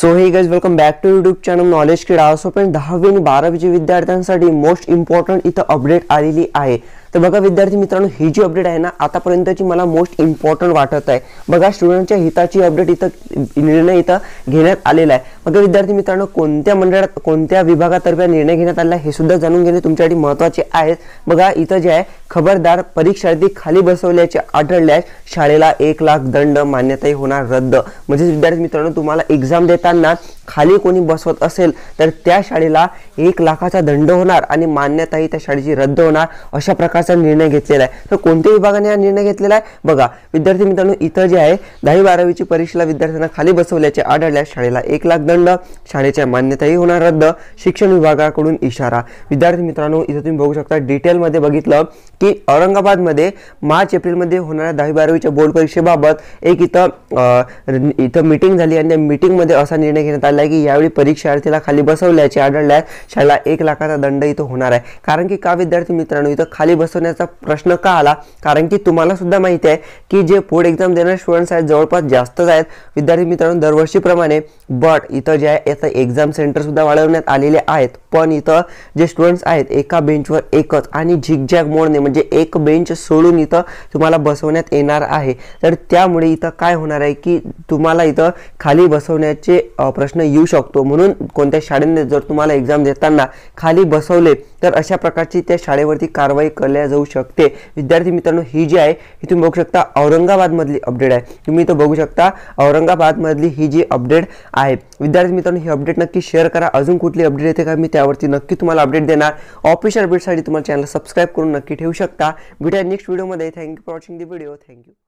so hey guys welcome back to YouTube channel knowledge Krida असो पण दहावी आणि बारावीच्या विद्यार्थ्यांसाठी मोस्ट इम्पॉर्टंट इथं अपडेट आलेली आहे तर बघा विद्यार्थी मित्रांनो ही जी अपडेट आहे ना आतापर्यंतची मला मोस्ट इम्पॉर्टंट वाटत आहे बघा स्टुडंटच्या हिताची अपडेट इथं निर्णय इथं घेण्यात आलेला आहे बघा विद्यार्थी मित्रांनो कोणत्या मंडळात कोणत्या विभागातर्फे निर्णय घेण्यात आलेला हे सुद्धा जाणून घेणे तुमच्यासाठी महत्वाचे आहे बघा इथं जे आहे खबरदार परीक्षार्थी खाली बसवल्याचे आढळल्यास शाळेला एक लाख दंड मान्यताही होणार रद्द म्हणजेच विद्यार्थी मित्रांनो तुम्हाला एक्झाम देताना खाली कोणी बसवत असेल तर त्या शाळेला एक लाखाचा दंड होणार आणि मान्यताही त्या शाळेची रद्द होणार अशा प्रकारचे निर्णय घेतलेला आहे तर कोणत्या विभागाने हा निर्णय घेतलेला आहे बघा विद्यार्थी मित्रांनो इथं जे आहे दहावी बारावीची परीक्षेला विद्यार्थ्यांना खाली बसवल्याचे आढळल्यास शाळेला एक लाख दंड शाळेच्या मान्यताही होणार रद्द शिक्षण विभागाकडून इशारा विद्यार्थी मित्रांनो इथं तुम्ही बघू शकता डिटेलमध्ये बघितलं की औरंगाबादमध्ये मार्च एप्रिलमध्ये होणाऱ्या दहावी बारावीच्या बोर्ड परीक्षेबाबत एक इथं इथं मीटिंग झाली आणि त्या मिटिंगमध्ये असा निर्णय घेण्यात आला की यावेळी परीक्षार्थीला खाली बसवल्याचे आढळल्यास शाळेला एक लाखाचा दंड इथं होणार आहे कारण की का विद्यार्थी मित्रांनो इथं खाली बसवण्याचा प्रश्न का आला कारण की तुम्हाला सुद्धा माहिती आहे की जे बोर्ड एक्झाम देणारे स्टुडंट्स आहेत जवळपास जास्तच आहेत विद्यार्थी मित्रांनो दरवर्षीप्रमाणे बट इथं जे आहे याचं एक्झाम सेंटरसुद्धा वाढवण्यात आलेले आहेत पण इथं जे स्टुडंट्स आहेत एका बेंचवर एकच आणि झिगझॅग मोडणे म्हणजे एक बेंच सोडून इथं तुम्हाला बसवण्यात येणार आहे तर त्यामुळे इथं काय होणार आहे की तुम्हाला इथं खाली बसवण्याचे प्रश्न येऊ शकतो म्हणून कोणत्या शाळेने जर तुम्हाला एक्झाम देताना खाली बसवले तर अशा प्रकारची त्या शाळेवरती कारवाई केल्या जाऊ शकते विद्यार्थी मित्रांनो ही जी आहे ही तुम्ही बघू शकता औरंगाबादमधली अपडेट आहे तुम्ही इथं बघू शकता औरंगाबादमधली ही जी अपडेट आहे विद्यार्थी मित्रांनो ही अपडेट नक्की शेअर करा अजून कुठली अपडेट येते का मी त्यावरती नक्की तुम्हाला अपडेट देणार ऑफिशियल अपडेटसाठी तुम्हाला चॅनल सबस्क्राईब करून नक्की ठेवू शकता भेटा नेक्स्ट व्हिडिओमध्ये thank you for watching the video thank you